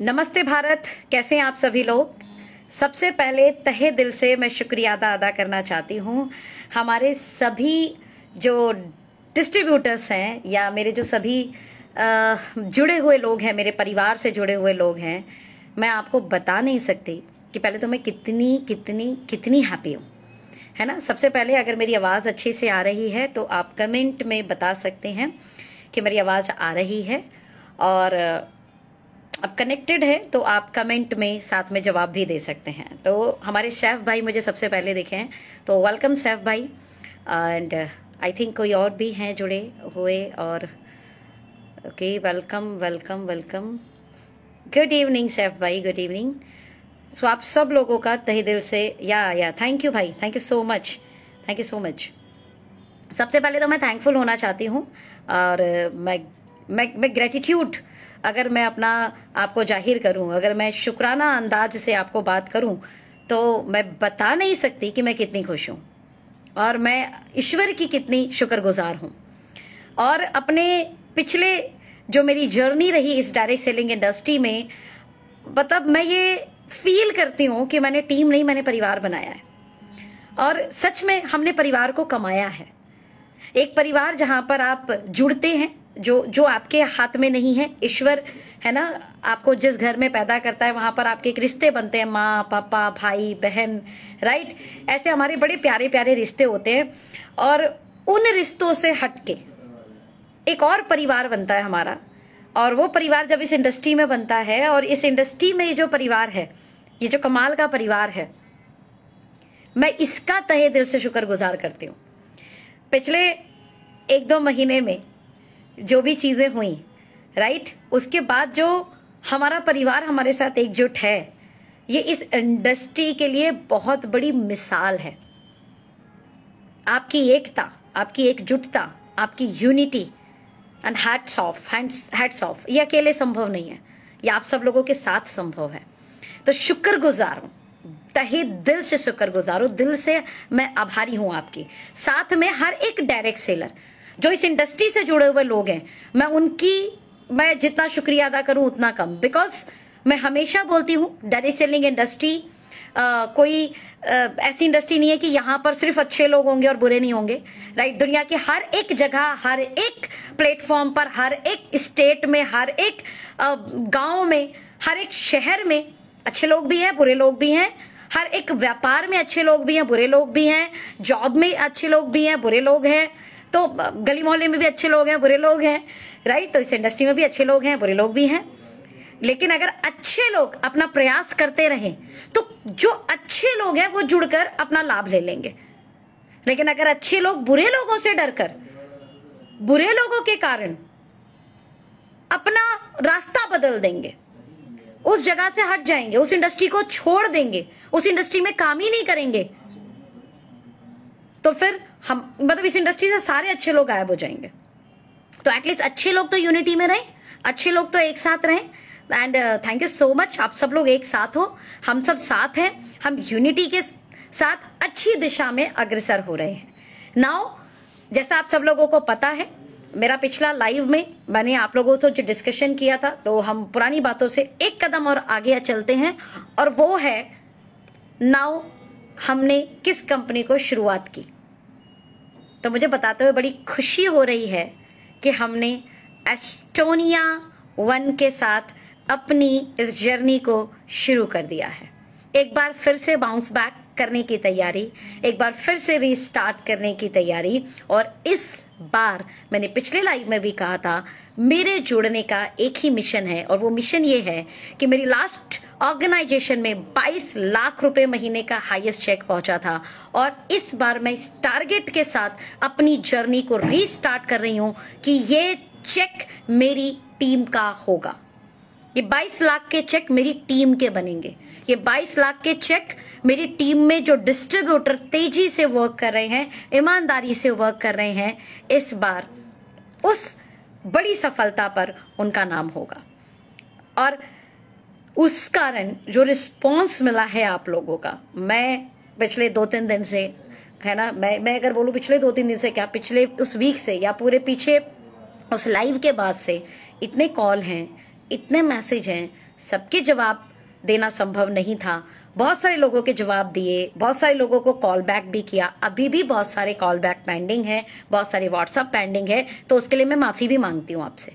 नमस्ते भारत कैसे हैं आप सभी लोग सबसे पहले तहे दिल से मैं शुक्रिया अदा अदा करना चाहती हूँ हमारे सभी जो डिस्ट्रीब्यूटर्स हैं या मेरे जो सभी जुड़े हुए लोग हैं मेरे परिवार से जुड़े हुए लोग हैं मैं आपको बता नहीं सकती कि पहले तो मैं कितनी कितनी कितनी हैप्पी हूँ है ना सबसे पहले अगर मेरी आवाज़ अच्छे से आ रही है तो आप कमेंट में बता सकते हैं कि मेरी आवाज़ आ रही है और अब कनेक्टेड है तो आप कमेंट में साथ में जवाब भी दे सकते हैं तो हमारे शेफ़ भाई मुझे सबसे पहले देखे हैं तो वेलकम शेफ़ भाई एंड आई थिंक कोई और भी हैं जुड़े हुए और okay welcome welcome welcome good evening chef भाई गुड इवनिंग सो आप सब लोगों का तहे दिल से या या थैंक यू भाई thank you so much thank you so much सबसे पहले तो मैं थैंकफुल होना चाहती हूँ और मैं मैं मैं ग्रेटिट्यूड अगर मैं अपना आपको जाहिर करूं अगर मैं शुक्राना अंदाज से आपको बात करूं तो मैं बता नहीं सकती कि मैं कितनी खुश हूं और मैं ईश्वर की कितनी शुक्रगुजार हूं और अपने पिछले जो मेरी जर्नी रही इस डायरेक्ट सेलिंग इंडस्ट्री में मतलब मैं ये फील करती हूं कि मैंने टीम नहीं मैंने परिवार बनाया है और सच में हमने परिवार को कमाया है एक परिवार जहां पर आप जुड़ते हैं जो जो आपके हाथ में नहीं है ईश्वर है ना आपको जिस घर में पैदा करता है वहां पर आपके एक रिश्ते बनते हैं माँ पापा भाई बहन राइट ऐसे हमारे बड़े प्यारे प्यारे रिश्ते होते हैं और उन रिश्तों से हटके एक और परिवार बनता है हमारा और वो परिवार जब इस इंडस्ट्री में बनता है और इस इंडस्ट्री में ये जो परिवार है ये जो कमाल का परिवार है मैं इसका तहे दिल से शुक्रगुजार करती हूँ पिछले एक दो महीने में जो भी चीज़ें हुई राइट उसके बाद जो हमारा परिवार हमारे साथ एकजुट है ये इस इंडस्ट्री के लिए बहुत बड़ी मिसाल है आपकी एकता आपकी एकजुटता आपकी unity and hats off hats off ये अकेले संभव नहीं है ये आप सब लोगों के साथ संभव है तो गुजार हूं तहे दिल से शुक्र हूँ दिल से मैं आभारी हूं आपकी साथ में हर एक डायरेक्ट सेलर जो इस इंडस्ट्री से जुड़े हुए लोग हैं मैं उनकी मैं जितना शुक्रिया अदा करूं उतना कम बिकॉज मैं हमेशा बोलती हूं डेरी सेलिंग इंडस्ट्री कोई आ, ऐसी इंडस्ट्री नहीं है कि यहां पर सिर्फ अच्छे लोग होंगे और बुरे नहीं होंगे राइट दुनिया की हर एक जगह हर एक प्लेटफॉर्म पर हर एक स्टेट में हर एक गांव में हर एक शहर में अच्छे लोग भी हैं बुरे लोग भी हैं हर एक व्यापार में अच्छे लोग भी हैं बुरे लोग भी हैं जॉब में अच्छे लोग भी हैं बुरे लोग हैं तो गली मोहल्ले में भी अच्छे लोग हैं बुरे लोग हैं राइट तो इस इंडस्ट्री में भी अच्छे लोग हैं बुरे लोग भी हैं लेकिन अगर अच्छे लोग अपना प्रयास करते रहे तो जो अच्छे लोग हैं वो जुड़कर अपना लाभ ले लेंगे लेकिन अगर अच्छे लोग बुरे लोगों से डरकर बुरे लोगों के कारण अपना रास्ता बदल देंगे उस जगह से हट जाएंगे उस इंडस्ट्री को छोड़ देंगे उस इंडस्ट्री में काम ही नहीं करेंगे तो फिर हम मतलब इस इंडस्ट्री से सारे अच्छे लोग गायब हो जाएंगे तो एटलीस्ट अच्छे लोग तो यूनिटी में रहें अच्छे लोग तो एक साथ रहें and thank you so much आप सब लोग एक साथ हो हम सब साथ हैं हम यूनिटी के साथ अच्छी दिशा में अग्रसर हो रहे हैं नाउ जैसा आप सब लोगों को पता है मेरा पिछला लाइव में मैंने आप लोगों से जो डिस्कशन किया था तो हम पुरानी बातों से एक कदम और आगे चलते हैं और वो है नाउ हमने किस कंपनी को शुरुआत की तो मुझे बताते हुए बड़ी खुशी हो रही है कि हमने एस्टोनिया वन के साथ अपनी इस जर्नी को शुरू कर दिया है एक बार फिर से बाउंस बैक करने की तैयारी एक बार फिर से रीस्टार्ट करने की तैयारी और इस बार मैंने पिछले लाइव में भी कहा था मेरे जुड़ने का एक ही मिशन है और वो मिशन ये है कि मेरी लास्ट ऑर्गेनाइजेशन में 22 लाख रुपए महीने का हाईएस्ट चेक पहुंचा था और इस बार मैं इस टारगेट के साथ अपनी जर्नी को रीस्टार्ट कर रही हूं कि ये चेक मेरी टीम का होगा ये 22 लाख के चेक मेरी टीम के बनेंगे ये 22 लाख के चेक मेरी टीम में जो डिस्ट्रीब्यूटर तेजी से वर्क कर रहे हैं ईमानदारी से वर्क कर रहे हैं इस बार उस बड़ी सफलता पर उनका नाम होगा और उस कारण जो रिस्पांस मिला है आप लोगों का मैं पिछले दो तीन दिन से है ना मैं मैं अगर बोलूँ पिछले दो तीन दिन से क्या पिछले उस वीक से या पूरे पीछे उस लाइव के बाद से इतने कॉल हैं इतने मैसेज हैं सबके जवाब देना संभव नहीं था बहुत सारे लोगों के जवाब दिए बहुत सारे लोगों को कॉल बैक भी किया अभी भी बहुत सारे कॉल बैक पेंडिंग है बहुत सारे व्हाट्सअप पेंडिंग है तो उसके लिए मैं माफ़ी भी मांगती हूँ आपसे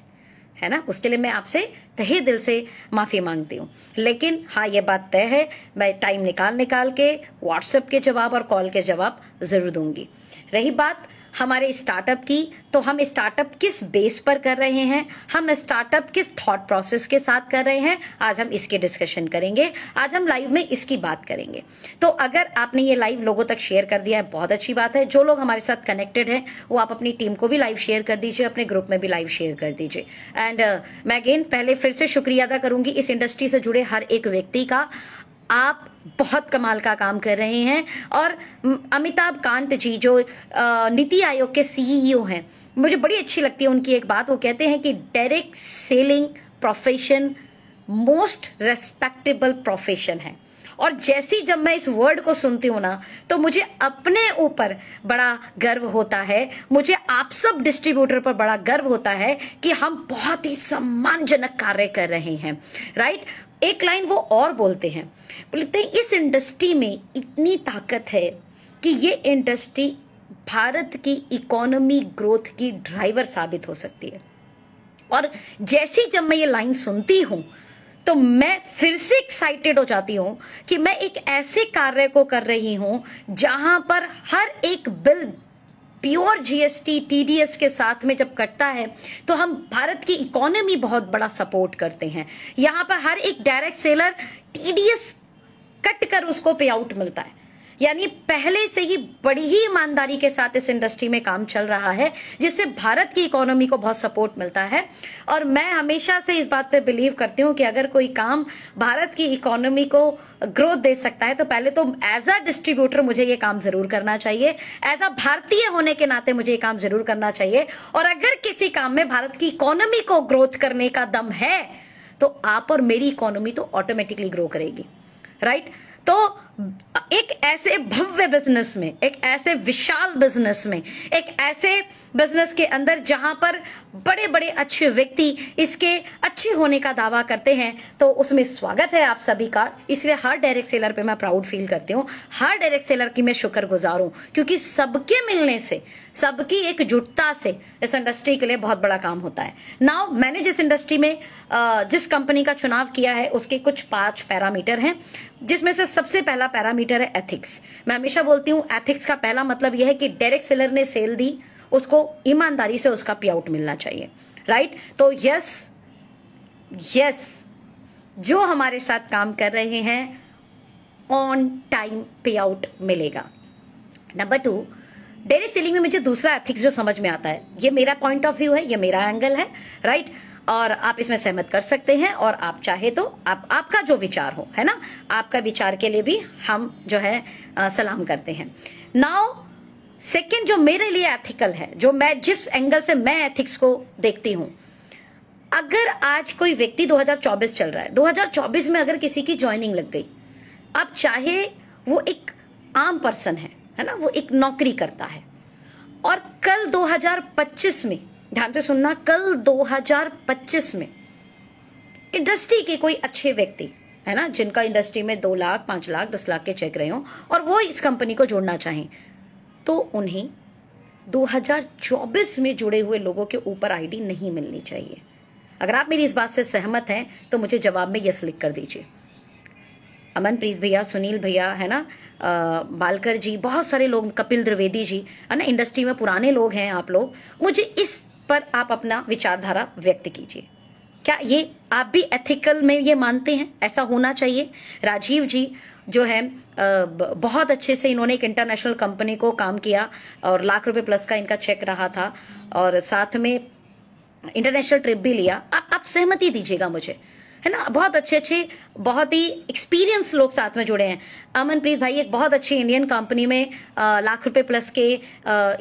है ना उसके लिए मैं आपसे तहे दिल से माफ़ी मांगती हूँ लेकिन हाँ ये बात तय है मैं टाइम निकाल निकाल के व्हाट्सएप के जवाब और कॉल के जवाब ज़रूर दूंगी रही बात हमारे स्टार्टअप की तो हम स्टार्टअप किस बेस पर कर रहे हैं हम स्टार्टअप किस थॉट प्रोसेस के साथ कर रहे हैं आज हम इसके डिस्कशन करेंगे आज हम लाइव में इसकी बात करेंगे तो अगर आपने ये लाइव लोगों तक शेयर कर दिया है बहुत अच्छी बात है जो लोग हमारे साथ कनेक्टेड हैं वो आप अपनी टीम को भी लाइव शेयर कर दीजिए अपने ग्रुप में भी लाइव शेयर कर दीजिए एंड uh, मैं अगेन पहले फिर से शुक्रिया अदा करूंगी इस इंडस्ट्री से जुड़े हर एक व्यक्ति का आप बहुत कमाल का काम कर रहे हैं और अमिताभ कांत जी जो नीति आयोग के सीईओ e हैं मुझे बड़ी अच्छी लगती है उनकी एक बात वो कहते हैं कि direct selling profession most respectable profession है और जैसी जब मैं इस वर्ड को सुनती हूँ ना तो मुझे अपने ऊपर बड़ा गर्व होता है मुझे आप सब डिस्ट्रीब्यूटर पर बड़ा गर्व होता है कि हम बहुत ही सम्मानजनक कार्य कर रहे हैं राइट एक लाइन वो और बोलते हैं बोलते हैं इस इंडस्ट्री में इतनी ताकत है कि ये इंडस्ट्री भारत की इकोनॉमी ग्रोथ की ड्राइवर साबित हो सकती है और जैसी जब मैं ये लाइन सुनती हूं तो मैं फिर से एक्साइटेड हो जाती हूं कि मैं एक ऐसे कार्य को कर रही हूं जहां पर हर एक बिल प्योर जीएसटी टीडीएस के साथ में जब कटता है तो हम भारत की इकोनॉमी बहुत बड़ा सपोर्ट करते हैं यहां पर हर एक डायरेक्ट सेलर टीडीएस कट कर उसको पे आउट मिलता है यानी पहले से ही बड़ी ही ईमानदारी के साथ इस इंडस्ट्री में काम चल रहा है जिससे भारत की इकोनॉमी को बहुत सपोर्ट मिलता है और मैं हमेशा से इस बात पर बिलीव करती हूँ कि अगर कोई काम भारत की इकोनॉमी को ग्रोथ दे सकता है तो पहले तो एज अ डिस्ट्रीब्यूटर मुझे ये काम जरूर करना चाहिए एज अ भारतीय होने के नाते मुझे ये काम जरूर करना चाहिए और अगर किसी काम में भारत की इकोनॉमी को ग्रोथ करने का दम है तो आप और मेरी इकोनॉमी तो ऑटोमेटिकली ग्रो करेगी राइट right? तो एक ऐसे भव्य बिजनेस में एक ऐसे विशाल बिजनेस में एक ऐसे बिजनेस के अंदर जहां पर बड़े बड़े अच्छे व्यक्ति इसके अच्छे होने का दावा करते हैं तो उसमें स्वागत है आप सभी का इसलिए हर डायरेक्ट सेलर पे मैं प्राउड फील करती हूँ हर डायरेक्ट सेलर की मैं शुक्र गुजार हूँ क्योंकि सबके मिलने से सबकी एकजुटता से इस इंडस्ट्री के लिए बहुत बड़ा काम होता है नाउ मैंने जिस इंडस्ट्री में जिस कंपनी का चुनाव किया है उसके कुछ पांच पैरामीटर हैं जिसमें से सबसे पहला पहला पैरामीटर है एथिक्स मैं हमेशा बोलती हूँ एथिक्स का पहला मतलब यह है कि डायरेक्ट सेलर ने सेल दी उसको ईमानदारी से उसका पे आउट मिलना चाहिए राइट तो यस यस जो हमारे साथ काम कर रहे हैं ऑन टाइम पे आउट मिलेगा नंबर टू डेयरी सेलिंग में मुझे दूसरा एथिक्स जो समझ में आता है ये मेरा पॉइंट ऑफ व्यू है ये मेरा एंगल है राइट right? और आप इसमें सहमत कर सकते हैं और आप चाहे तो आप आपका जो विचार हो है ना आपका विचार के लिए भी हम जो है आ, सलाम करते हैं नाउ सेकेंड जो मेरे लिए एथिकल है जो मैं जिस एंगल से मैं एथिक्स को देखती हूं अगर आज कोई व्यक्ति 2024 चल रहा है 2024 में अगर किसी की ज्वाइनिंग लग गई अब चाहे वो एक आम पर्सन है है ना वो एक नौकरी करता है और कल 2025 में ध्यान से सुनना कल 2025 में इंडस्ट्री के कोई अच्छे व्यक्ति है ना जिनका इंडस्ट्री में दो लाख पांच लाख दस लाख के चेक रहे हों और वो इस कंपनी को जोड़ना चाहें तो उन्हें 2024 में जुड़े हुए लोगों के ऊपर आईडी नहीं मिलनी चाहिए अगर आप मेरी इस बात से सहमत हैं तो मुझे जवाब में यस लिख कर दीजिए अमनप्रीत भैया सुनील भैया है ना बालकर जी बहुत सारे लोग कपिल द्विवेदी जी है ना इंडस्ट्री में पुराने लोग हैं आप लोग मुझे इस पर आप अपना विचारधारा व्यक्त कीजिए क्या ये आप भी एथिकल में ये मानते हैं ऐसा होना चाहिए राजीव जी जो है बहुत अच्छे से इन्होंने एक इंटरनेशनल कंपनी को काम किया और लाख रुपए प्लस का इनका चेक रहा था और साथ में इंटरनेशनल ट्रिप भी लिया आ, आप सहमति दीजिएगा मुझे है ना बहुत अच्छे अच्छे बहुत ही एक्सपीरियंस लोग साथ में जुड़े हैं अमनप्रीत भाई एक बहुत अच्छी इंडियन कंपनी में लाख रुपए प्लस के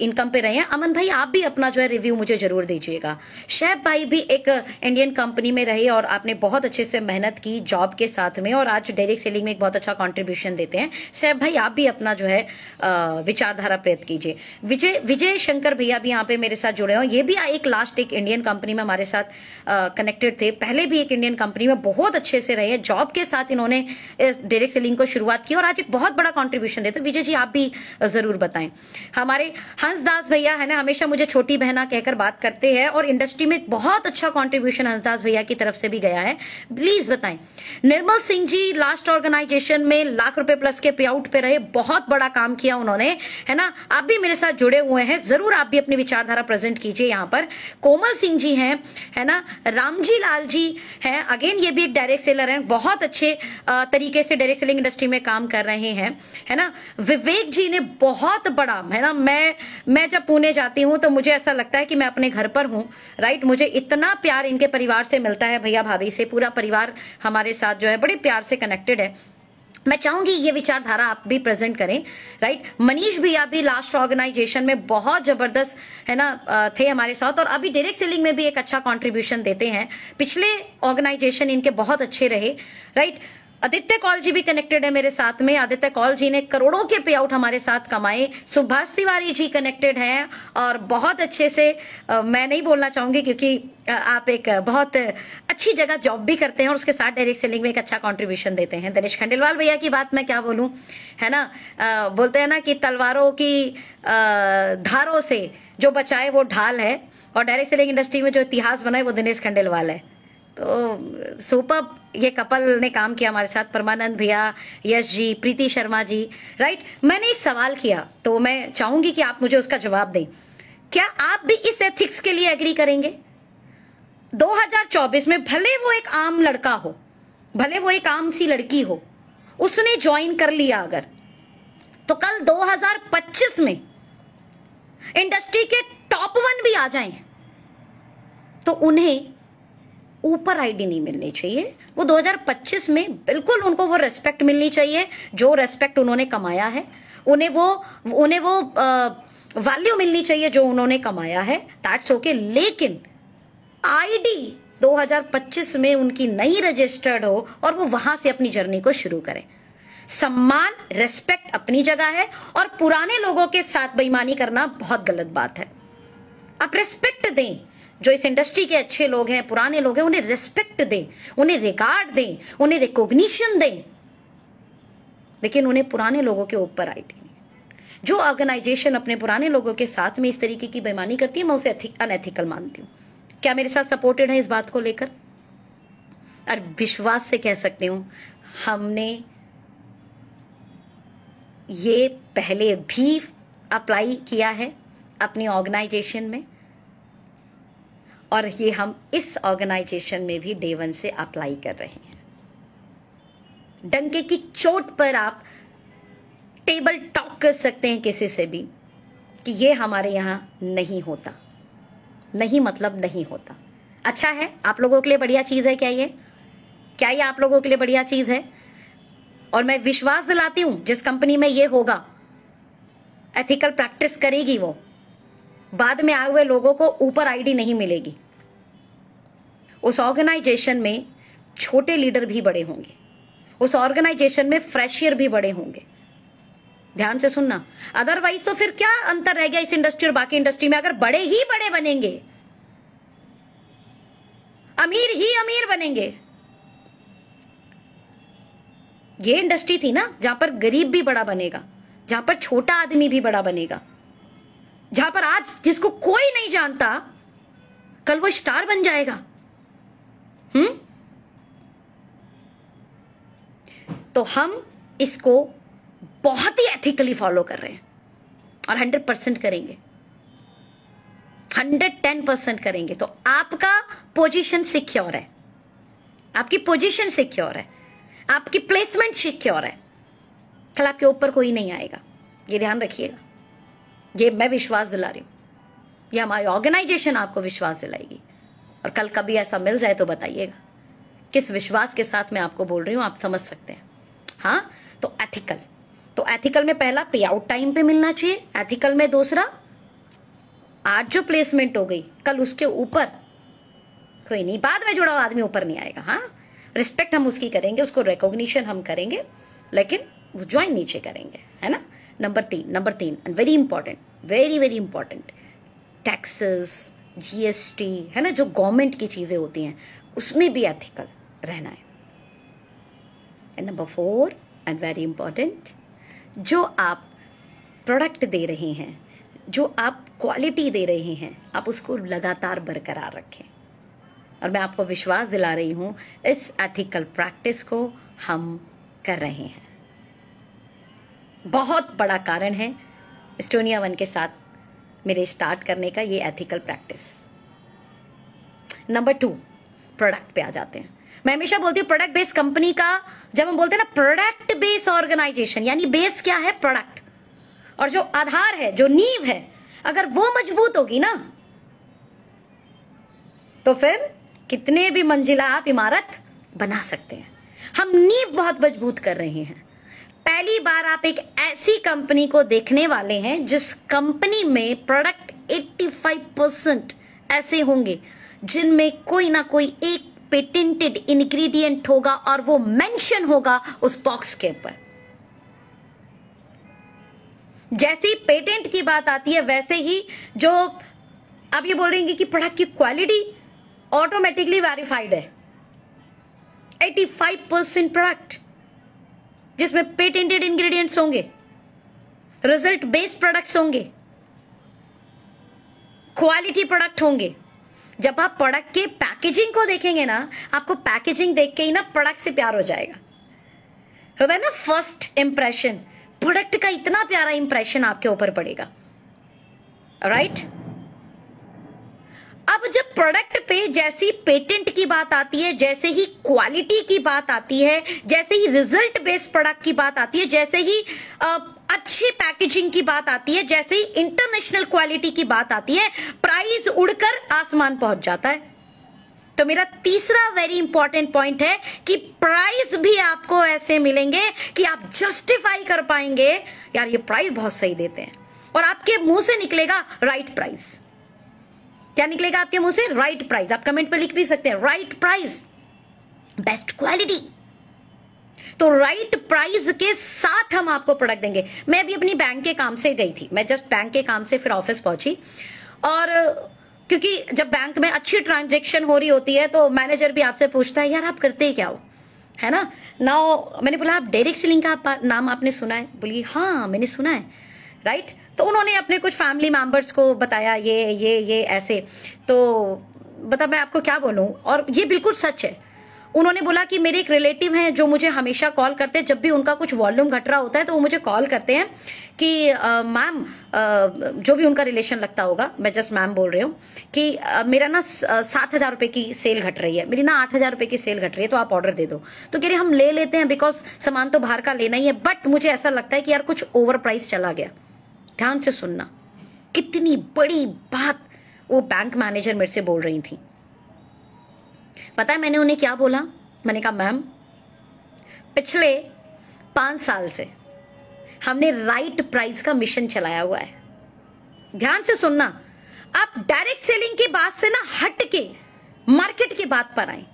इनकम पे रहे हैं अमन भाई आप भी अपना जो है रिव्यू मुझे जरूर दीजिएगा शैब भाई भी एक इंडियन कंपनी में रहे और आपने बहुत अच्छे से मेहनत की जॉब के साथ में और आज डायरेक्ट सेलिंग में एक बहुत अच्छा कॉन्ट्रीब्यूशन देते हैं शैब भाई आप भी अपना जो है विचारधारा प्रेरित कीजिए विजय विजय शंकर भैया भी यहाँ पे मेरे साथ जुड़े हों ये भी एक लास्ट एक इंडियन कंपनी में हमारे साथ कनेक्टेड थे पहले भी एक इंडियन कंपनी में बहुत अच्छे से रहे जॉब जॉब के साथ इन्होंने इस डायरेक्ट सेलिंग को शुरुआत की और आज एक बहुत बड़ा कॉन्ट्रीब्यूशन देते तो विजय जी आप भी जरूर बताएं हमारे हंसदास भैया है ना हमेशा मुझे छोटी बहना कहकर बात करते हैं और इंडस्ट्री में बहुत अच्छा कॉन्ट्रीब्यूशन हंसदास भैया की तरफ से भी गया है प्लीज बताएं निर्मल सिंह जी लास्ट ऑर्गेनाइजेशन में लाख रुपए प्लस के पे आउट पे रहे बहुत बड़ा काम किया उन्होंने है ना आप भी मेरे साथ जुड़े हुए हैं जरूर आप भी अपनी विचारधारा प्रेजेंट कीजिए यहां पर कोमल सिंह जी हैं है ना रामजी लाल जी हैं अगेन ये भी एक डायरेक्ट सेलर हैं बहुत बहुत अच्छे तरीके से डायरेक्ट सेलिंग इंडस्ट्री में काम कर रहे हैं है ना विवेक जी ने बहुत बड़ा है ना मैं मैं जब पुणे जाती हूं तो मुझे ऐसा लगता है कि मैं अपने घर पर हूं राइट मुझे इतना प्यार इनके परिवार से मिलता है भैया भाभी से पूरा परिवार हमारे साथ जो है बड़े प्यार से कनेक्टेड है मैं चाहूंगी ये विचारधारा आप भी प्रेजेंट करें राइट मनीष भैया भी लास्ट ऑर्गेनाइजेशन में बहुत जबरदस्त है ना थे हमारे साथ और अभी डायरेक्ट सेलिंग में भी एक अच्छा कंट्रीब्यूशन देते हैं पिछले ऑर्गेनाइजेशन इनके बहुत अच्छे रहे राइट आदित्य कौल जी भी कनेक्टेड है मेरे साथ में आदित्य कौल जी ने करोड़ों के पे आउट हमारे साथ कमाए सुभाष तिवारी जी कनेक्टेड हैं और बहुत अच्छे से आ, मैं नहीं बोलना चाहूंगी क्योंकि आप एक बहुत अच्छी जगह जॉब भी करते हैं और उसके साथ डायरेक्ट सेलिंग में एक अच्छा कंट्रीब्यूशन देते हैं दिनेश खंडेलवाल भैया की बात मैं क्या बोलूं है ना आ, बोलते हैं ना कि तलवारों की आ, धारों से जो बचाए वो ढाल है और डायरेक्ट सेलिंग इंडस्ट्री में जो इतिहास बनाए वो दिनेश खंडेलवाल है तो सुपर ये कपल ने काम किया हमारे साथ परमानंद भैया यश जी प्रीति शर्मा जी राइट मैंने एक सवाल किया तो मैं चाहूंगी कि आप मुझे उसका जवाब दें क्या आप भी इस एथिक्स के लिए एग्री करेंगे 2024 में भले वो एक आम लड़का हो भले वो एक आम सी लड़की हो उसने ज्वाइन कर लिया अगर तो कल 2025 में इंडस्ट्री के टॉप वन भी आ जाएं तो उन्हें ऊपर आईडी नहीं मिलनी चाहिए वो 2025 में बिल्कुल उनको वो रेस्पेक्ट मिलनी चाहिए जो रेस्पेक्ट उन्होंने कमाया है उन्हें वो उन्हें वो वैल्यू मिलनी चाहिए जो उन्होंने कमाया है दैट्स ओके okay, लेकिन आईडी 2025 में उनकी नई रजिस्टर्ड हो और वो वहां से अपनी जर्नी को शुरू करें सम्मान रेस्पेक्ट अपनी जगह है और पुराने लोगों के साथ बेईमानी करना बहुत गलत बात है आप रेस्पेक्ट दें जो इस इंडस्ट्री के अच्छे लोग हैं पुराने लोग हैं उन्हें रिस्पेक्ट दें उन्हें रिकार्ड दें उन्हें रिकोग्निशन दें लेकिन उन्हें पुराने लोगों के ऊपर आई थी जो ऑर्गेनाइजेशन अपने पुराने लोगों के साथ में इस तरीके की बेमानी करती है मैं उसे अनएथिकल मानती हूँ क्या मेरे साथ सपोर्टेड है इस बात को लेकर और विश्वास से कह सकते हूं हमने ये पहले भी अप्लाई किया है अपनी ऑर्गेनाइजेशन में और ये हम इस ऑर्गेनाइजेशन में भी डे वन से अप्लाई कर रहे हैं डंके की चोट पर आप टेबल टॉक कर सकते हैं किसी से भी कि ये हमारे यहां नहीं होता नहीं मतलब नहीं होता अच्छा है आप लोगों के लिए बढ़िया चीज़ है क्या ये क्या ये आप लोगों के लिए बढ़िया चीज़ है और मैं विश्वास दिलाती हूं जिस कंपनी में ये होगा एथिकल प्रैक्टिस करेगी वो बाद में आए हुए लोगों को ऊपर आईडी नहीं मिलेगी उस ऑर्गेनाइजेशन में छोटे लीडर भी बड़े होंगे उस ऑर्गेनाइजेशन में फ्रेशियर भी बड़े होंगे ध्यान से सुनना अदरवाइज तो फिर क्या अंतर रह गया इस इंडस्ट्री और बाकी इंडस्ट्री में अगर बड़े ही बड़े बनेंगे अमीर ही अमीर बनेंगे ये इंडस्ट्री थी ना जहां पर गरीब भी बड़ा बनेगा जहां पर छोटा आदमी भी बड़ा बनेगा जहां पर आज जिसको कोई नहीं जानता कल वो स्टार बन जाएगा हम्म तो हम इसको बहुत ही एथिकली फॉलो कर रहे हैं और हंड्रेड परसेंट करेंगे हंड्रेड टेन परसेंट करेंगे तो आपका पोजीशन सिक्योर है आपकी पोजीशन सिक्योर है आपकी प्लेसमेंट सिक्योर है कल आपके ऊपर कोई नहीं आएगा ये ध्यान रखिएगा ये मैं विश्वास दिला रही हूं ये हमारी ऑर्गेनाइजेशन आपको विश्वास दिलाएगी और कल कभी ऐसा मिल जाए तो बताइएगा किस विश्वास के साथ मैं आपको बोल रही हूं आप समझ सकते हैं हाँ तो एथिकल तो एथिकल में पहला पे आउट टाइम पे मिलना चाहिए एथिकल में दूसरा आज जो प्लेसमेंट हो गई कल उसके ऊपर कोई नहीं बाद में जुड़ा हुआ आदमी ऊपर नहीं आएगा हाँ रिस्पेक्ट हम उसकी करेंगे उसको रिकॉग्निशन हम करेंगे लेकिन वो ज्वाइन नीचे करेंगे है ना नंबर तीन नंबर तीन and very important very very important taxes GST है ना जो गवर्नमेंट की चीज़ें होती हैं उसमें भी एथिकल रहना है and number four and very important जो आप प्रोडक्ट दे रहे हैं जो आप क्वालिटी दे रहे हैं आप उसको लगातार बरकरार रखें और मैं आपको विश्वास दिला रही हूं इस एथिकल प्रैक्टिस को हम कर रहे हैं बहुत बड़ा कारण है एस्टोनिया वन के साथ मेरे स्टार्ट करने का ये ethical practice number two product पे आ जाते हैं मैं हमेशा बोलती हूँ प्रोडक्ट बेस्ड कंपनी का जब हम बोलते हैं ना प्रोडक्ट बेस्ड ऑर्गेनाइजेशन यानी बेस क्या है प्रोडक्ट और जो आधार है जो नींव है अगर वो मजबूत होगी ना तो फिर कितने भी मंजिला आप इमारत बना सकते हैं हम नींव बहुत मजबूत कर रहे हैं पहली बार आप एक ऐसी कंपनी को देखने वाले हैं जिस कंपनी में प्रोडक्ट 85 परसेंट ऐसे होंगे जिनमें कोई ना कोई एक पेटेंटेड इंग्रेडिएंट होगा और वो मेंशन होगा उस बॉक्स के ऊपर जैसे ही पेटेंट की बात आती है वैसे ही जो आप ये बोल रहे हैं कि प्रोडक्ट की क्वालिटी ऑटोमेटिकली वेरीफाइड है 85 परसेंट प्रोडक्ट जिसमें पेटेंटेड इंग्रेडिएंट्स होंगे रिजल्ट बेस्ड प्रोडक्ट्स होंगे क्वालिटी प्रोडक्ट होंगे जब आप प्रोडक्ट के पैकेजिंग को देखेंगे ना आपको पैकेजिंग देख के ही ना प्रोडक्ट से प्यार हो जाएगा होता है ना फर्स्ट इंप्रेशन प्रोडक्ट का इतना प्यारा इंप्रेशन आपके ऊपर पड़ेगा राइट right? अब जब प्रोडक्ट पे जैसी पेटेंट की बात आती है जैसे ही क्वालिटी की बात आती है जैसे ही रिजल्ट बेस्ड प्रोडक्ट की बात आती है जैसे ही अच्छी पैकेजिंग की बात आती है जैसे ही इंटरनेशनल क्वालिटी की बात आती है प्राइस उड़कर आसमान पहुंच जाता है तो मेरा तीसरा वेरी इंपॉर्टेंट पॉइंट है कि प्राइस भी आपको ऐसे मिलेंगे कि आप जस्टिफाई कर पाएंगे यार ये प्राइस बहुत सही देते हैं और आपके मुंह से निकलेगा राइट प्राइस क्या निकलेगा आपके मुंह से राइट प्राइस आप कमेंट पर लिख भी सकते हैं राइट प्राइस बेस्ट क्वालिटी तो राइट प्राइस के साथ हम आपको प्रोडक्ट देंगे मैं अभी अपनी बैंक के काम से गई थी मैं जस्ट बैंक के काम से फिर ऑफिस पहुंची और क्योंकि जब बैंक में अच्छी ट्रांजेक्शन हो रही होती है तो मैनेजर भी आपसे पूछता है यार आप करते हैं क्या हो है ना ना मैंने बोला आप डायरेक्ट सिलिंग का आप, नाम आपने सुना है बोली हाँ मैंने सुना है राइट तो उन्होंने अपने कुछ फैमिली मेम्बर्स को बताया ये ये ये ऐसे तो बता मैं आपको क्या बोलूँ और ये बिल्कुल सच है उन्होंने बोला कि मेरे एक रिलेटिव हैं जो मुझे हमेशा कॉल करते हैं जब भी उनका कुछ वॉल्यूम घट रहा होता है तो वो मुझे कॉल करते हैं कि मैम जो भी उनका रिलेशन लगता होगा मैं जस्ट मैम बोल रही हूँ कि आ, मेरा ना सात हज़ार रुपये की सेल घट रही है मेरी ना आठ हज़ार रुपये की सेल घट रही है तो आप ऑर्डर दे दो तो कह रहे हम ले लेते हैं बिकॉज सामान तो बाहर का लेना ही है बट मुझे ऐसा लगता है कि यार कुछ ओवर प्राइस चला गया ध्यान से सुनना कितनी बड़ी बात वो बैंक मैनेजर मेरे से बोल रही थी पता है मैंने उन्हें क्या बोला मैंने कहा मैम पिछले पांच साल से हमने राइट प्राइस का मिशन चलाया हुआ है ध्यान से सुनना आप डायरेक्ट सेलिंग की बात से ना हट के मार्केट की बात पर आए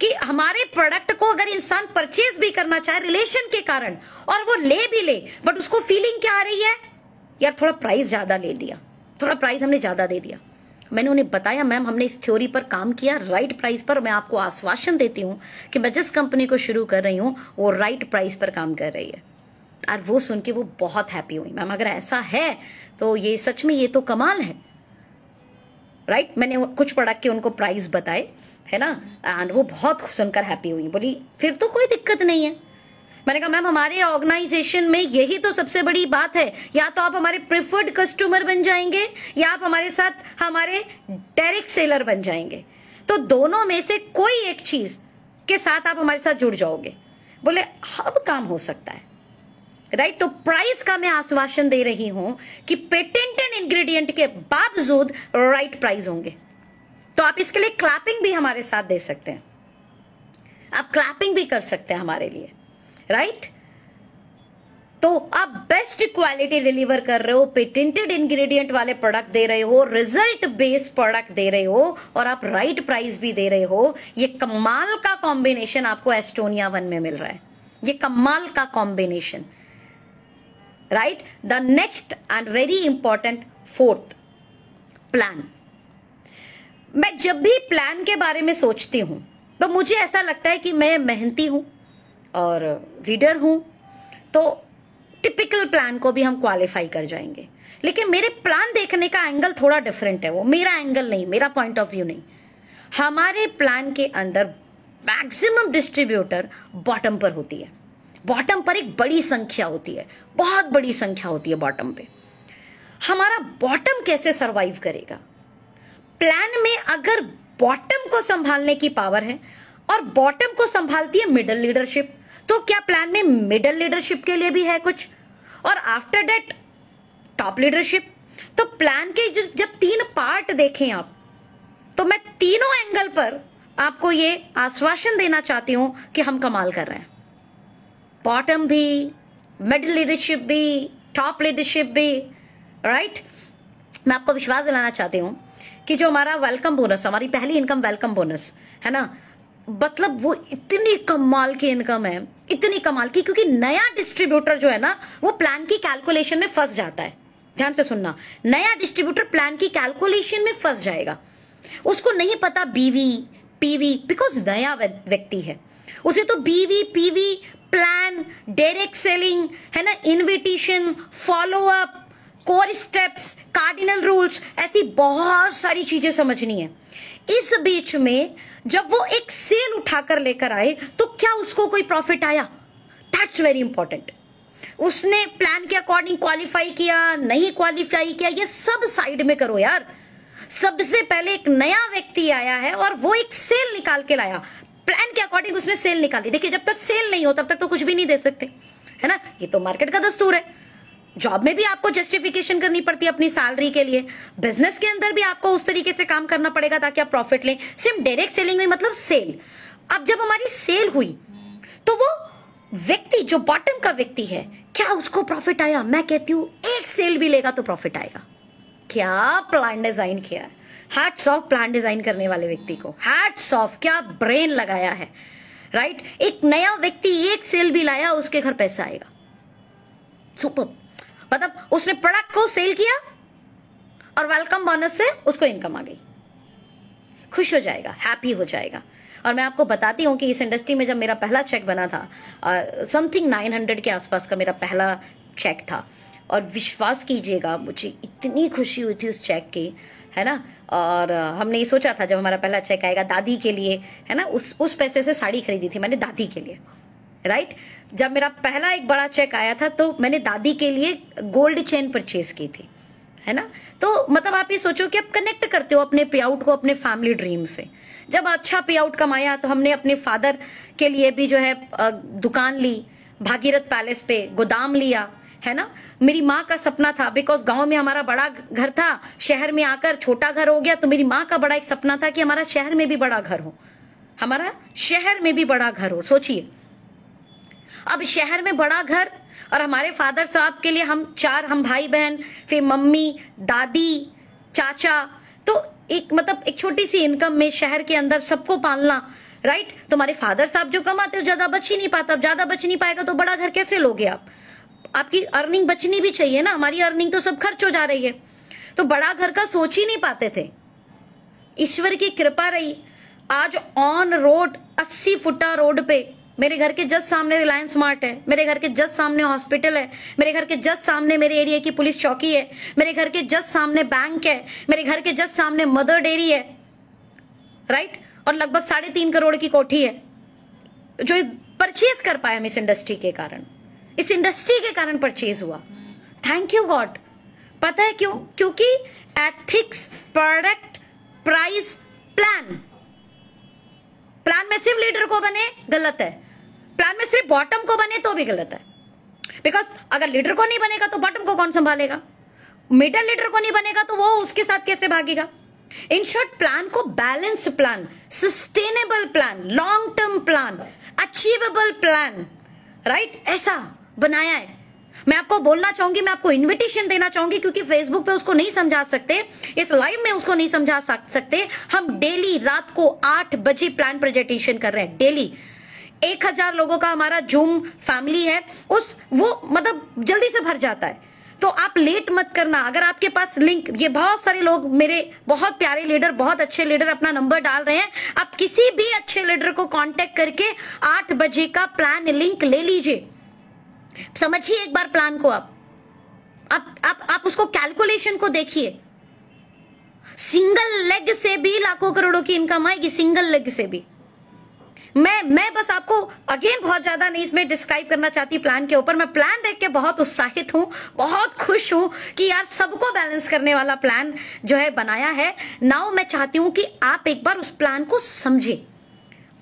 कि हमारे प्रोडक्ट को अगर इंसान परचेज भी करना चाहे रिलेशन के कारण और वो ले भी ले बट उसको फीलिंग क्या आ रही है यार थोड़ा प्राइस ज़्यादा ले लिया थोड़ा प्राइस हमने ज़्यादा दे दिया मैंने उन्हें बताया मैम हमने इस थ्योरी पर काम किया राइट प्राइस पर मैं आपको आश्वासन देती हूँ कि मैं जिस कंपनी को शुरू कर रही हूँ वो राइट प्राइस पर काम कर रही है और वो सुन के वो बहुत हैप्पी हुई मैम अगर ऐसा है तो ये सच में ये तो कमाल है राइट right? मैंने कुछ प्रोडक्ट के उनको प्राइस बताए है ना एंड वो बहुत सुनकर हैप्पी हुई बोली फिर तो कोई दिक्कत नहीं है मैंने कहा मैम हमारे ऑर्गेनाइजेशन में यही तो सबसे बड़ी बात है या तो आप हमारे प्रिफर्ड कस्टमर बन जाएंगे या आप हमारे साथ हमारे डायरेक्ट सेलर बन जाएंगे तो दोनों में से कोई एक चीज के साथ आप हमारे साथ जुड़ जाओगे बोले अब काम हो सकता है राइट तो प्राइस का मैं आश्वासन दे रही हूं कि पेटेंटेड इंग्रेडिएंट के बावजूद राइट प्राइस होंगे तो आप इसके लिए क्लैपिंग भी हमारे साथ दे सकते हैं आप क्लैपिंग भी कर सकते हैं हमारे लिए राइट तो आप बेस्ट क्वालिटी डिलीवर कर रहे हो पेटेंटेड इंग्रेडिएंट वाले प्रोडक्ट दे रहे हो रिजल्ट बेस्ड प्रोडक्ट दे रहे हो और आप राइट right प्राइस भी दे रहे हो ये कमाल का कॉम्बिनेशन आपको एस्टोनिया वन में मिल रहा है ये कमाल का combination right the next and very important fourth plan मैं जब भी प्लान के बारे में सोचती हूं तो मुझे ऐसा लगता है कि मैं मेहनती हूं और रीडर हूँ तो टिपिकल प्लान को भी हम क्वालिफाई कर जाएंगे लेकिन मेरे प्लान देखने का एंगल थोड़ा डिफरेंट है वो मेरा एंगल नहीं मेरा पॉइंट ऑफ व्यू नहीं हमारे प्लान के अंदर मैक्सिमम डिस्ट्रीब्यूटर बॉटम पर होती है बॉटम पर एक बड़ी संख्या होती है बहुत बड़ी संख्या होती है बॉटम पे हमारा बॉटम कैसे सरवाइव करेगा प्लान में अगर बॉटम को संभालने की पावर है और बॉटम को संभालती है मिडल लीडरशिप तो क्या प्लान में मिडल लीडरशिप के लिए भी है कुछ और आफ्टर डेट टॉप लीडरशिप तो प्लान के जब तीन पार्ट देखें आप तो मैं तीनों एंगल पर आपको ये आश्वासन देना चाहती हूं कि हम कमाल कर रहे हैं बॉटम भी मिडिल लीडरशिप भी टॉप लीडरशिप भी राइट मैं आपको विश्वास दिलाना चाहती हूं कि जो हमारा वेलकम बोनस हमारी पहली इनकम वेलकम बोनस है ना मतलब वो इतनी कमाल की इनकम है इतनी कमाल की क्योंकि नया डिस्ट्रीब्यूटर जो है ना वो प्लान की कैलकुलेशन में फंस जाता है ध्यान से सुनना नया डिस्ट्रीब्यूटर प्लान की कैलकुलेशन में फंस जाएगा उसको नहीं पता बीवी पीवी बिकॉज नया व्यक्ति है उसे तो बीवी पीवी प्लान डायरेक्ट सेलिंग है ना invitation follow up core steps cardinal rules ऐसी बहुत सारी चीजें समझनी है इस बीच में जब वो एक सेल उठाकर लेकर आए तो क्या उसको कोई प्रॉफिट आया दैट्स वेरी इंपॉर्टेंट उसने प्लान के अकॉर्डिंग क्वालिफाई किया नहीं क्वालिफाई किया ये सब साइड में करो यार सबसे पहले एक नया व्यक्ति आया है और वो एक सेल निकाल के लाया प्लान के अकॉर्डिंग उसने सेल निकाली देखिए जब तक सेल नहीं हो तब तक तो कुछ भी नहीं दे सकते है ना ये तो मार्केट का दस्तूर है जॉब में भी आपको जस्टिफिकेशन करनी पड़ती है अपनी सैलरी के लिए बिजनेस के अंदर भी आपको उस तरीके से काम करना पड़ेगा ताकि आप प्रॉफिट लें सिर्फ डायरेक्ट सेलिंग में मतलब सेल अब जब हमारी सेल हुई तो वो व्यक्ति जो बॉटम का व्यक्ति है क्या उसको प्रॉफिट आया मैं कहती हूं एक सेल भी लेगा तो प्रॉफिट आएगा क्या प्लान डिजाइन किया है हार्ट ऑफ प्लान डिजाइन करने वाले व्यक्ति को हार्ट ऑफ क्या ब्रेन लगाया है राइट right? एक नया व्यक्ति एक सेल भी लाया उसके घर पैसा आएगा सुपर मतलब उसने प्रोडक्ट को सेल किया और वेलकम बोनस से उसको इनकम आ गई खुश हो जाएगा हैप्पी हो जाएगा और मैं आपको बताती हूं कि इस इंडस्ट्री में जब मेरा पहला चेक बना था समथिंग नाइन हंड्रेड के आसपास का मेरा पहला चेक था और विश्वास कीजिएगा मुझे इतनी खुशी हुई थी उस चेक की है ना और हमने ये सोचा था जब हमारा पहला चेक आएगा दादी के लिए है ना उस उस पैसे से साड़ी खरीदी थी मैंने दादी के लिए राइट जब मेरा पहला एक बड़ा चेक आया था तो मैंने दादी के लिए गोल्ड चेन परचेज की थी है ना तो मतलब आप ये सोचो कि आप कनेक्ट करते हो अपने पे आउट को अपने फैमिली ड्रीम से जब अच्छा पे आउट कमाया तो हमने अपने फादर के लिए भी जो है दुकान ली भागीरथ पैलेस पे गोदाम लिया है ना मेरी माँ का सपना था बिकॉज गांव में हमारा बड़ा घर था शहर में आकर छोटा घर हो गया तो मेरी माँ का बड़ा एक सपना था कि हमारा शहर में भी बड़ा घर हो हमारा शहर में भी बड़ा घर हो सोचिए अब शहर में बड़ा घर और हमारे फादर साहब के लिए हम चार हम भाई बहन फिर मम्मी दादी चाचा तो एक मतलब एक छोटी सी इनकम में शहर के अंदर सबको पालना राइट तुम्हारे तो फादर साहब जो कमाते हो ज्यादा बच ही नहीं पाता ज्यादा बच नहीं पाएगा तो बड़ा घर कैसे लोगे आप आपकी अर्निंग बचनी भी चाहिए ना हमारी अर्निंग तो सब खर्च हो जा रही है तो बड़ा घर का सोच ही नहीं पाते थे ईश्वर की कृपा रही आज ऑन रोड अस्सी फुटा रोड पे मेरे घर के जस्ट सामने रिलायंस मार्ट है मेरे घर के जस्ट सामने हॉस्पिटल है मेरे घर के जस्ट सामने मेरे एरिया की पुलिस चौकी है मेरे घर के जस्ट सामने बैंक है मेरे घर के जस्ट सामने मदर डेयरी है राइट और लगभग साढ़े तीन करोड़ की कोठी है जो परचेज कर पाया हम इस इंडस्ट्री के कारण इस इंडस्ट्री के कारण परचेज हुआ थैंक यू गॉड पता है क्यों क्योंकि ethics product price plan plan में सिर्फ लीडर को बने गलत है प्लान में सिर्फ बॉटम को बने तो भी गलत है बिकॉज अगर लीडर को नहीं बनेगा तो बॉटम को कौन संभालेगा मिडल लीडर को नहीं बनेगा तो वो उसके साथ कैसे भागेगा इन शॉर्ट प्लान को balance plan sustainable plan long term plan achievable plan right ऐसा बनाया है मैं आपको बोलना चाहूंगी मैं आपको इनविटेशन देना चाहूंगी क्योंकि फेसबुक पे उसको नहीं समझा सकते इस लाइव में उसको नहीं समझा सकते हम डेली रात को आठ बजे प्लान प्रेजेंटेशन कर रहे हैं डेली एक हजार लोगों का हमारा जूम फैमिली है उस वो मतलब जल्दी से भर जाता है तो आप लेट मत करना अगर आपके पास लिंक ये बहुत सारे लोग मेरे बहुत प्यारे लीडर बहुत अच्छे लीडर अपना नंबर डाल रहे हैं आप किसी भी अच्छे लीडर को कांटेक्ट करके आठ बजे का प्लान लिंक ले लीजिए समझिए एक बार प्लान को आप आप आप, आप उसको कैलकुलेशन को देखिए सिंगल लेग से भी लाखों करोड़ों की इनकम आएगी सिंगल लेग से भी मैं मैं बस आपको अगेन बहुत ज्यादा नहीं इसमें डिस्क्राइब करना चाहती प्लान के ऊपर मैं प्लान देख के बहुत उत्साहित हूँ बहुत खुश हूँ कि यार सबको बैलेंस करने वाला प्लान जो है बनाया है नाउ मैं चाहती हूँ कि आप एक बार उस प्लान को समझें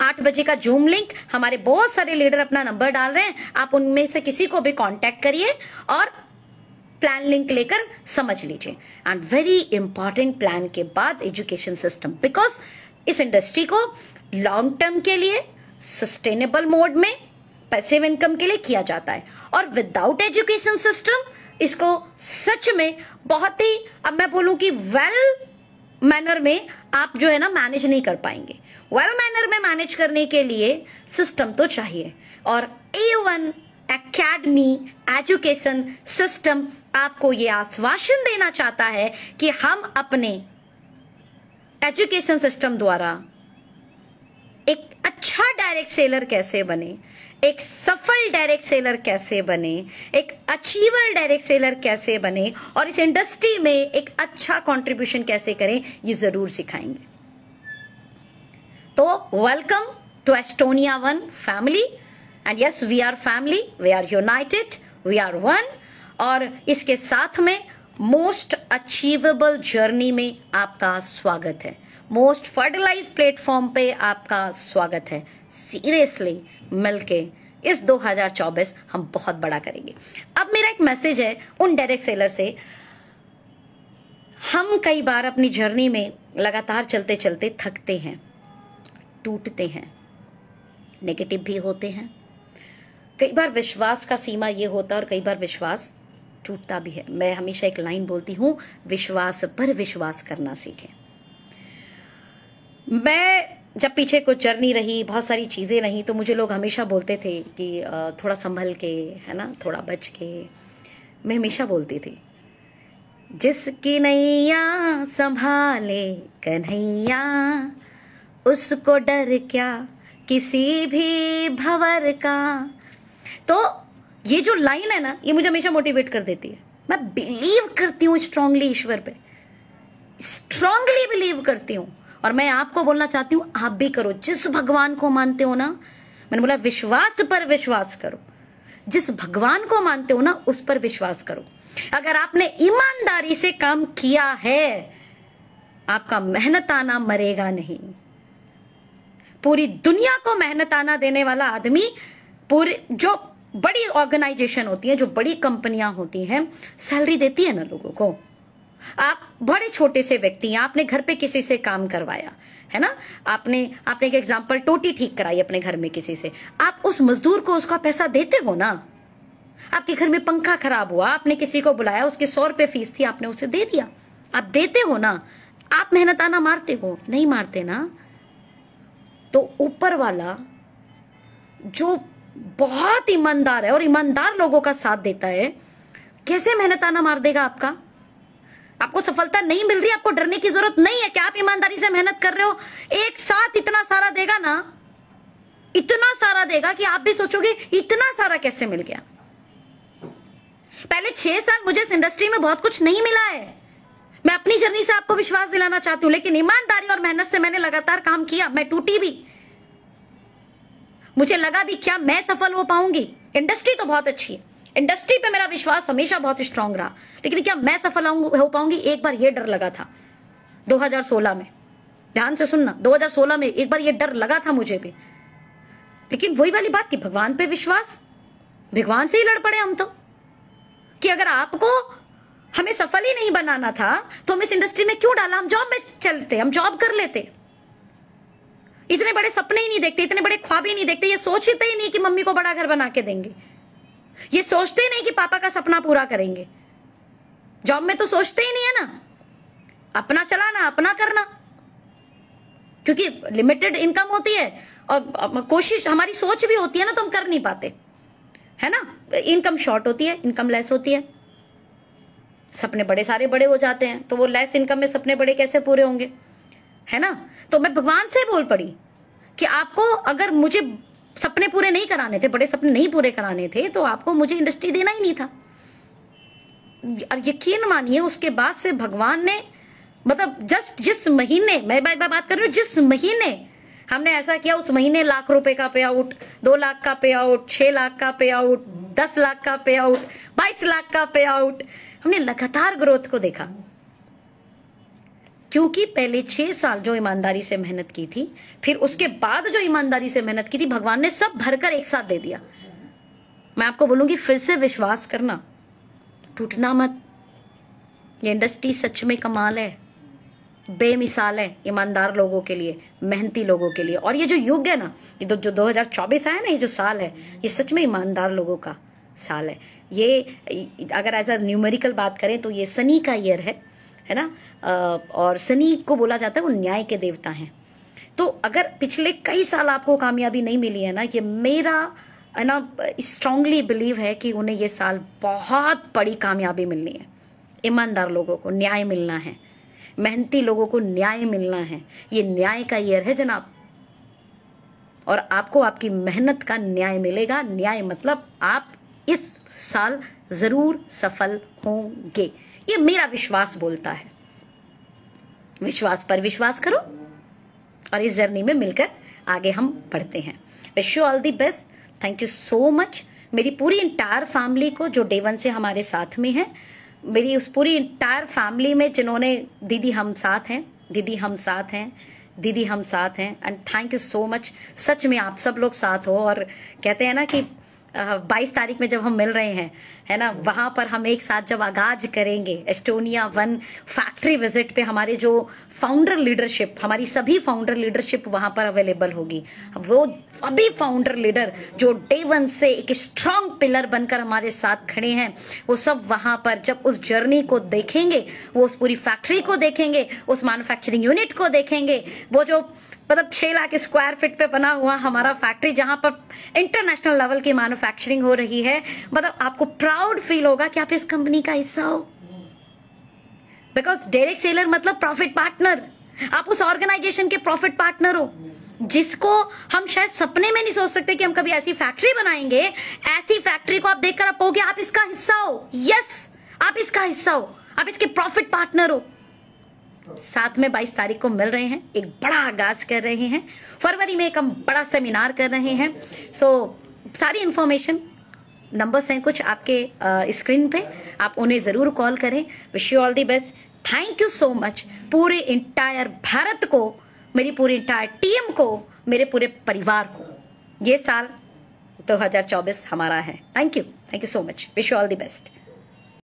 आठ बजे का जूम लिंक हमारे बहुत सारे लीडर अपना नंबर डाल रहे हैं आप उनमें से किसी को भी कॉन्टेक्ट करिए और प्लान लिंक लेकर समझ लीजिए एंड वेरी इंपॉर्टेंट प्लान के बाद एजुकेशन सिस्टम बिकॉज इस इंडस्ट्री को लॉन्ग टर्म के लिए सस्टेनेबल मोड में पैसिव इनकम के लिए किया जाता है और विदाउट एजुकेशन सिस्टम इसको सच में बहुत ही अब मैं बोलूं कि वेल मैनर में आप जो है ना मैनेज नहीं कर पाएंगे वेल मैनर में मैनेज करने के लिए सिस्टम तो चाहिए और A one academy education system आपको ये आश्वासन देना चाहता है कि हम अपने एजुकेशन सिस्टम द्वारा एक अच्छा डायरेक्ट सेलर कैसे बने एक सफल डायरेक्ट सेलर कैसे बने एक अचीवर डायरेक्ट सेलर कैसे बने और इस इंडस्ट्री में एक अच्छा कंट्रीब्यूशन कैसे करें ये जरूर सिखाएंगे तो welcome to Estonia one family and yes we are family we are united we are one और इसके साथ में मोस्ट अचीवेबल जर्नी में आपका स्वागत है मोस्ट फर्टिलाइज प्लेटफॉर्म पे आपका स्वागत है सीरियसली मिलके इस 2024 हम बहुत बड़ा करेंगे अब मेरा एक मैसेज है उन डायरेक्ट सेलर से हम कई बार अपनी जर्नी में लगातार चलते चलते थकते हैं टूटते हैं नेगेटिव भी होते हैं कई बार विश्वास का सीमा ये होता है और कई बार विश्वास टूटता भी है मैं हमेशा एक लाइन बोलती हूँ विश्वास पर विश्वास करना सीखें मैं जब पीछे कुछ जर्नी रही बहुत सारी चीज़ें रही तो मुझे लोग हमेशा बोलते थे कि थोड़ा संभल के है ना थोड़ा बच के मैं हमेशा बोलती थी जिसकी नैया संभाले कन्हैया उसको डर क्या किसी भी भवर का तो ये जो लाइन है ना ये मुझे हमेशा मोटिवेट कर देती है मैं बिलीव करती हूँ स्ट्रांगली ईश्वर पे स्ट्रांगली बिलीव करती हूँ और मैं आपको बोलना चाहती हूँ आप भी करो जिस भगवान को मानते हो ना मैंने बोला विश्वास पर विश्वास करो जिस भगवान को मानते हो ना उस पर विश्वास करो अगर आपने ईमानदारी से काम किया है आपका मेहनत आना मरेगा नहीं पूरी दुनिया को मेहनत आना देने वाला आदमी पूरे जो बड़ी ऑर्गेनाइजेशन होती है जो बड़ी कंपनियां होती हैं सैलरी देती है ना लोगों को आप बड़े छोटे से व्यक्ति हैं आपने घर पे किसी से काम करवाया है ना आपने आपने एक एग्जाम्पल टोटी ठीक कराई अपने घर में किसी से आप उस मजदूर को उसका पैसा देते हो ना आपके घर में पंखा खराब हुआ आपने किसी को बुलाया उसकी सौ रुपए फीस थी आपने उसे दे दिया आप देते हो ना आप मेहनत आना मारते हो नहीं मारते ना तो ऊपर वाला जो बहुत ईमानदार है और ईमानदार लोगों का साथ देता है कैसे मेहनत आना मार देगा आपका आपको सफलता नहीं मिल रही आपको डरने की जरूरत नहीं है कि आप ईमानदारी से मेहनत कर रहे हो एक साथ इतना सारा देगा ना इतना सारा देगा कि आप भी सोचोगे इतना सारा कैसे मिल गया पहले छह साल मुझे इस इंडस्ट्री में बहुत कुछ नहीं मिला है मैं अपनी जर्नी से आपको विश्वास दिलाना चाहती हूं लेकिन ईमानदारी और मेहनत से मैंने लगातार काम किया मैं टूटी भी मुझे लगा भी क्या मैं सफल हो पाऊंगी इंडस्ट्री तो बहुत अच्छी है इंडस्ट्री पे मेरा विश्वास हमेशा बहुत स्ट्रांग रहा लेकिन क्या मैं सफल हो पाऊंगी एक बार ये डर लगा था 2016 में ध्यान से सुनना 2016 में एक बार ये डर लगा था मुझे भी लेकिन वही वाली बात कि भगवान पे विश्वास भगवान से ही लड़ पड़े हम तो कि अगर आपको हमें सफल ही नहीं बनाना था तो हम इस इंडस्ट्री में क्यों डाला हम जॉब में चलते हम जॉब कर लेते इतने बड़े सपने ही नहीं देखते इतने बड़े ख्वाब ही नहीं देखते ये सोचते ही नहीं कि मम्मी को बड़ा घर बना के देंगे ये सोचते ही नहीं कि पापा का सपना पूरा करेंगे जॉब में तो सोचते ही नहीं है ना अपना चलाना अपना करना क्योंकि लिमिटेड इनकम होती है और कोशिश हमारी सोच भी होती है ना तो हम कर नहीं पाते है ना इनकम शॉर्ट होती है इनकम लेस होती है सपने बड़े सारे बड़े हो जाते हैं तो वो लेस इनकम में सपने बड़े कैसे पूरे होंगे है ना तो मैं भगवान से बोल पड़ी कि आपको अगर मुझे सपने पूरे नहीं कराने थे बड़े सपने नहीं पूरे कराने थे तो आपको मुझे इंडस्ट्री देना ही नहीं था और यकीन मानिए उसके बाद से भगवान ने मतलब जस्ट जिस महीने मैं बार बार बात कर रही हूँ जिस महीने हमने ऐसा किया उस महीने लाख रुपए का पे आउट दो लाख का पे आउट छह लाख का पे आउट दस लाख का पे आउट बाईस लाख का पे आउट हमने लगातार ग्रोथ को देखा क्योंकि पहले छह साल जो ईमानदारी से मेहनत की थी फिर उसके बाद जो ईमानदारी से मेहनत की थी भगवान ने सब भरकर एक साथ दे दिया मैं आपको बोलूंगी फिर से विश्वास करना टूटना मत ये इंडस्ट्री सच में कमाल है बेमिसाल है ईमानदार लोगों के लिए मेहनती लोगों के लिए और ये जो युग है ना ये तो जो 2024 आया ना ये जो साल है ये सच में ईमानदार लोगों का साल है ये अगर एज अ न्यूमेरिकल बात करें तो ये सनी का ईयर है है ना और शनि को बोला जाता है वो न्याय के देवता हैं तो अगर पिछले कई साल आपको कामयाबी नहीं मिली है ना ये मेरा है ना स्ट्रांगली बिलीव है कि उन्हें ये साल बहुत बड़ी कामयाबी मिलनी है ईमानदार लोगों को न्याय मिलना है मेहनती लोगों को न्याय मिलना है ये न्याय का ईयर है जनाब और आपको आपकी मेहनत का न्याय मिलेगा न्याय मतलब आप इस साल ज़रूर सफल होंगे ये मेरा विश्वास बोलता है विश्वास पर विश्वास करो और इस जर्नी में मिलकर आगे हम बढ़ते हैं wish you all the best thank you so much मेरी पूरी इंटायर फैमिली को जो डे वन से हमारे साथ में है मेरी उस पूरी इंटायर फैमिली में जिन्होंने दीदी हम साथ हैं दीदी हम साथ हैं दीदी हम साथ हैं and thank you so much सच में आप सब लोग साथ हो और कहते हैं ना कि बाईस तारीख में जब हम मिल रहे हैं है ना वहां पर हम एक साथ जब आगाज करेंगे एस्टोनिया वन फैक्ट्री विजिट पे हमारे जो फाउंडर लीडरशिप हमारी सभी फाउंडर लीडरशिप वहां पर अवेलेबल होगी वो अभी फाउंडर लीडर जो डे वन से एक स्ट्रांग पिलर बनकर हमारे साथ खड़े हैं वो सब वहां पर जब उस जर्नी को देखेंगे वो उस पूरी फैक्ट्री को देखेंगे उस मैन्युफैक्चरिंग यूनिट को देखेंगे वो जो मतलब छह लाख स्क्वायर फीट पे बना हुआ हमारा फैक्ट्री जहां पर इंटरनेशनल लेवल की मैन्युफैक्चरिंग हो रही है मतलब आपको प्राप्त प्राउड फील होगा कि आप इस कंपनी का हिस्सा हो बिकॉज डायरेक्ट सेलर मतलब प्रॉफिट पार्टनर आप उस ऑर्गेनाइजेशन के प्रॉफिट पार्टनर हो जिसको हम शायद सपने में नहीं सोच सकते कि हम कभी ऐसी फैक्ट्री बनाएंगे ऐसी फैक्ट्री को आप देखकर आप कहोगे आप इसका हिस्सा हो यस आप इसका हिस्सा हो आप इसके प्रॉफिट पार्टनर हो साथ में 22 तारीख को मिल रहे हैं एक बड़ा आगाज कर रहे हैं फरवरी में एक हम बड़ा सेमिनार कर रहे हैं सो so, सारी इंफॉर्मेशन नंबर्स हैं कुछ आपके स्क्रीन पे आप उन्हें ज़रूर कॉल करें wish you all the best thank you so much पूरे इंटायर भारत को मेरी पूरी इंटायर टीम को मेरे पूरे परिवार को ये साल 2024 हमारा है thank you thank you so much wish you all the best